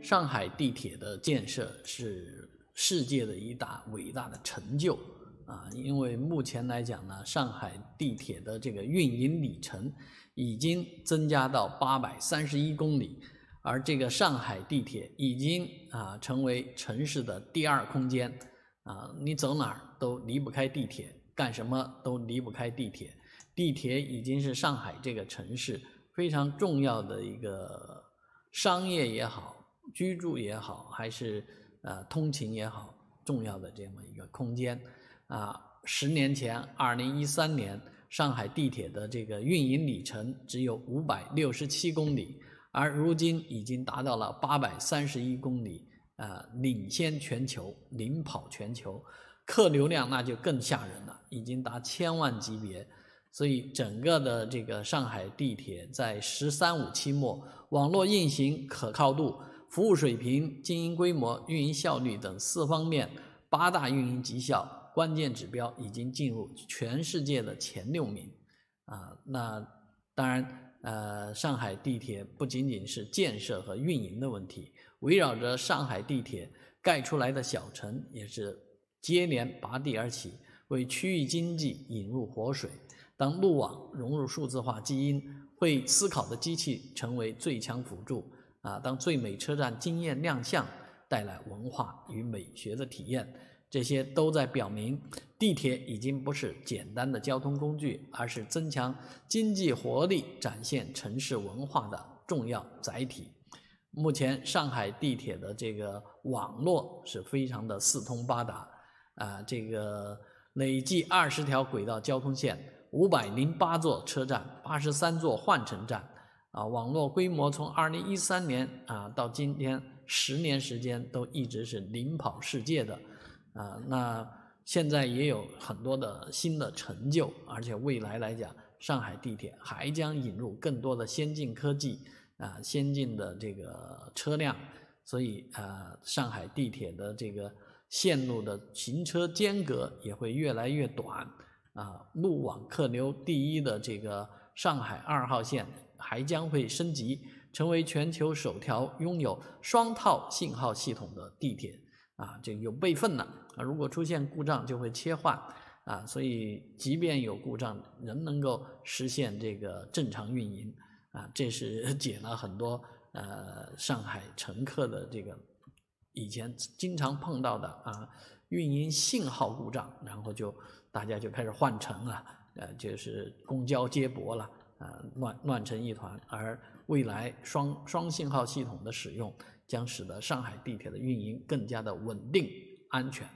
上海地铁的建设是世界的一大伟大的成就啊！因为目前来讲呢，上海地铁的这个运营里程已经增加到八百三十一公里，而这个上海地铁已经啊成为城市的第二空间啊！你走哪儿都离不开地铁，干什么都离不开地铁，地铁已经是上海这个城市。非常重要的一个商业也好，居住也好，还是呃通勤也好，重要的这么一个空间啊。十年前，二零一三年，上海地铁的这个运营里程只有五百六十七公里，而如今已经达到了八百三十一公里，呃，领先全球，领跑全球。客流量那就更吓人了，已经达千万级别。所以，整个的这个上海地铁在“十三五”期末，网络运行可靠度、服务水平、经营规模、运营效率等四方面八大运营绩效关键指标已经进入全世界的前六名。啊，那当然，呃，上海地铁不仅仅是建设和运营的问题，围绕着上海地铁盖出来的小城也是接连拔地而起，为区域经济引入活水。当路网融入数字化基因，会思考的机器成为最强辅助啊！当最美车站惊艳亮相，带来文化与美学的体验，这些都在表明，地铁已经不是简单的交通工具，而是增强经济活力、展现城市文化的重要载体。目前，上海地铁的这个网络是非常的四通八达啊！这个累计二十条轨道交通线。五百零八座车站，八十三座换乘站，啊，网络规模从二零一三年啊到今天十年时间都一直是领跑世界的，啊，那现在也有很多的新的成就，而且未来来讲，上海地铁还将引入更多的先进科技，啊，先进的这个车辆，所以啊，上海地铁的这个线路的行车间隔也会越来越短。啊，路网客流第一的这个上海二号线，还将会升级成为全球首条拥有双套信号系统的地铁啊，这有备份了啊，如果出现故障就会切换啊，所以即便有故障仍能够实现这个正常运营啊，这是 解了很多呃上海乘客的这个以前经常碰到的啊。运营信号故障，然后就大家就开始换乘啊，呃，就是公交接驳了，呃，乱乱成一团。而未来双双信号系统的使用，将使得上海地铁的运营更加的稳定安全。